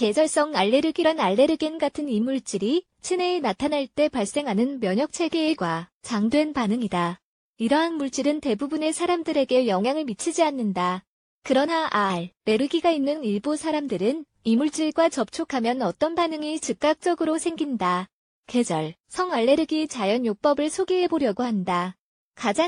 계절성 알레르기란 알레르겐 같은 이물질이 체내에 나타날 때 발생하는 면역체계에 과장된 반응이다. 이러한 물질은 대부분의 사람들에게 영향을 미치지 않는다. 그러나 알레르기가 있는 일부 사람들은 이물질과 접촉하면 어떤 반응이 즉각적으로 생긴다. 계절, 성 알레르기 자연요법을 소개해보려고 한다.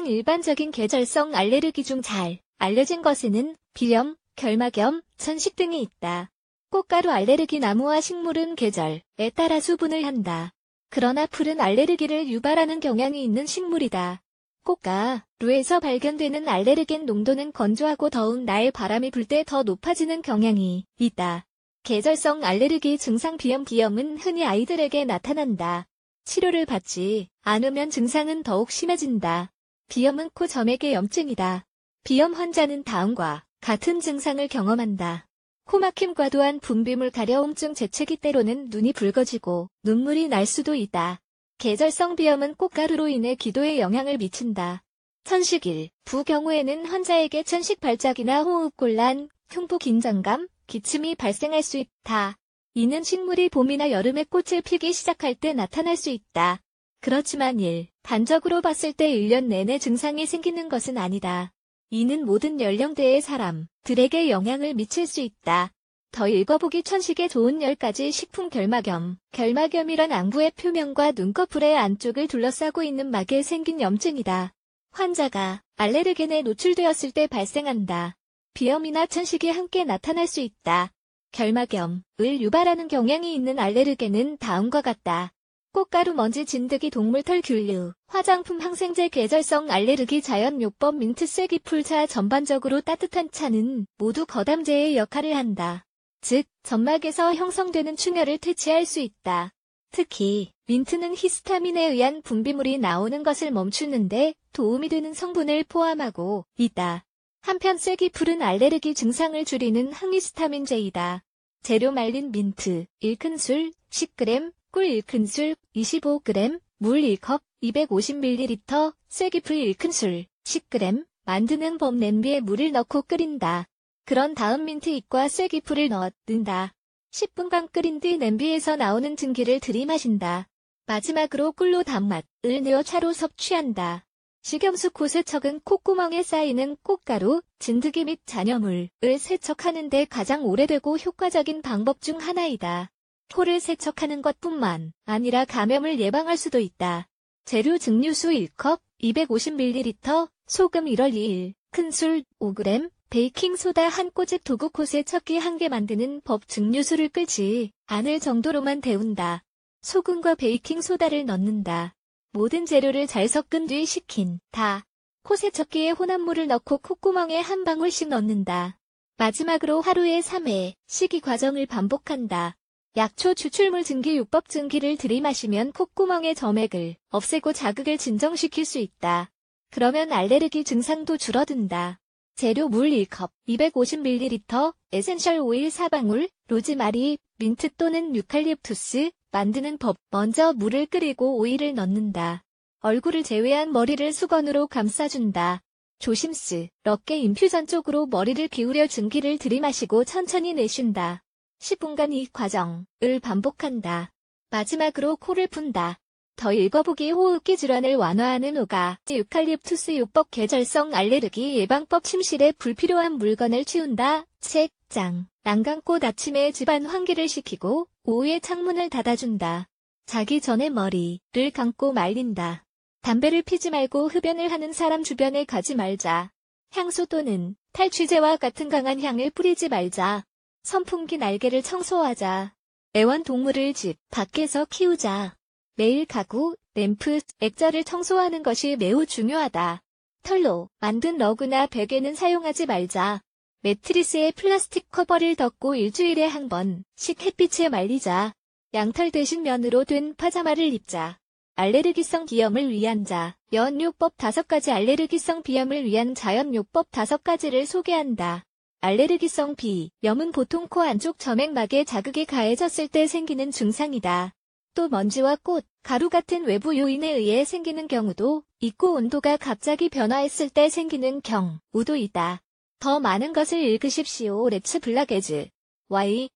가장 일반적인 계절성 알레르기 중 잘 알려진 것에는 비염, 결막염, 천식 등이 있다. 꽃가루 알레르기 나무와 식물은 계절에 따라 수분을 한다. 그러나 풀은 알레르기를 유발하는 경향이 있는 식물이다. 꽃가루에서 발견되는 알레르겐 농도는 건조하고 더운 날 바람이 불 때 더 높아지는 경향이 있다. 계절성 알레르기 증상 비염 비염은 흔히 아이들에게 나타난다. 치료를 받지 않으면 증상은 더욱 심해진다. 비염은 코 점액의 염증이다. 비염 환자는 다음과 같은 증상을 경험한다. 코막힘과 도한 분비물 가려움증 재채기 때로는 눈이 붉어지고 눈물이 날 수도 있다. 계절성 비염은 꽃가루로 인해 기도에 영향을 미친다. 천식일, 부경우에는 환자에게 천식 발작이나 호흡곤란, 흉부 긴장감, 기침이 발생할 수 있다. 이는 식물이 봄이나 여름에 꽃을 피기 시작할 때 나타날 수 있다. 그렇지만 일, 단적으로 봤을 때 1년 내내 증상이 생기는 것은 아니다. 이는 모든 연령대의 사람들에게 영향을 미칠 수 있다. 더 읽어보기 천식에 좋은 10가지 식품 결막염. 결막염이란 안구의 표면과 눈꺼풀의 안쪽을 둘러싸고 있는 막에 생긴 염증이다. 환자가 알레르겐에 노출되었을 때 발생한다. 비염이나 천식이 함께 나타날 수 있다. 결막염을 유발하는 경향이 있는 알레르겐은 다음과 같다. 꽃가루 먼지 진드기 동물털 균류 화장품 항생제 계절성 알레르기 자연요법 민트 쐐기풀차 전반적으로 따뜻한 차는 모두 거담제의 역할을 한다. 즉 점막에서 형성되는 충혈을 퇴치할 수 있다. 특히 민트는 히스타민에 의한 분비물이 나오는 것을 멈추는데 도움이 되는 성분을 포함하고 있다. 한편 쐐기풀은 알레르기 증상을 줄이는 항히스타민제이다. 재료 말린 민트 1큰술 10g 꿀 1큰술 25g, 물 1컵 250ml, 쇠기풀 1큰술 10g 만드는 법 냄비에 물을 넣고 끓인다. 그런 다음 민트잎과 쇠기풀을 넣는다. 10분간 끓인 뒤 냄비에서 나오는 증기를 들이마신다. 마지막으로 꿀로 단맛을 내어 차로 섭취한다. 식염수 코세척은 콧구멍에 쌓이는 꽃가루, 진드기 및 잔여물을 세척하는데 가장 오래되고 효과적인 방법 중 하나이다. 코를 세척하는 것뿐만 아니라 감염을 예방할 수도 있다. 재료 증류수 1컵, 250ml, 소금 1월 2일, 큰술 5g, 베이킹소다 한 꼬집 도구 콧에 첫끼 한개 만드는 법 증류수를 끓지 않을 정도로만 데운다. 소금과 베이킹소다를 넣는다. 모든 재료를 잘 섞은 뒤 식힌 다. 코세첫끼에 혼합물을 넣고 콧구멍에 한 방울씩 넣는다. 마지막으로 하루에 3회 식이 과정을 반복한다. 약초 추출물 증기요법 증기를 들이마시면 콧구멍의 점액을 없애고 자극을 진정시킬 수 있다. 그러면 알레르기 증상도 줄어든다. 재료 물 1컵, 250ml, 에센셜 오일 4방울, 로즈마리, 민트 또는 유칼립투스, 만드는 법. 먼저 물을 끓이고 오일을 넣는다. 얼굴을 제외한 머리를 수건으로 감싸준다. 조심스, 럽게 인퓨전 쪽으로 머리를 기울여 증기를 들이마시고 천천히 내쉰다. 10분간 이 과정을 반복한다. 마지막으로 코를 푼다. 더 읽어보기 호흡기 질환을 완화하는 오가 유칼립투스 요법 계절성 알레르기 예방법 침실에 불필요한 물건을 치운다. 책, 장. 난간꽃 아침에 집안 환기를 시키고 오후에 창문을 닫아준다. 자기 전에 머리를 감고 말린다. 담배를 피지 말고 흡연을 하는 사람 주변에 가지 말자. 향수 또는 탈취제와 같은 강한 향을 뿌리지 말자. 선풍기 날개를 청소하자. 애완동물을 집 밖에서 키우자. 매일 가구, 램프, 액자를 청소하는 것이 매우 중요하다. 털로 만든 러그나 베개는 사용하지 말자. 매트리스에 플라스틱 커버를 덮고 일주일에 한 번씩 햇빛에 말리자. 양털 대신 면으로 된 파자마를 입자. 알레르기성 비염을 위한 자, 연요법 5가지 알레르기성 비염을 위한 자연요법 5가지를 소개한다. 알레르기성 비, 염은 보통 코 안쪽 점액막에 자극이 가해졌을 때 생기는 증상이다. 또 먼지와 꽃, 가루 같은 외부 요인에 의해 생기는 경우도 있고 온도가 갑자기 변화했을 때 생기는 경우도 있다. 더 많은 것을 읽으십시오. 랩츠 블라게즈. Y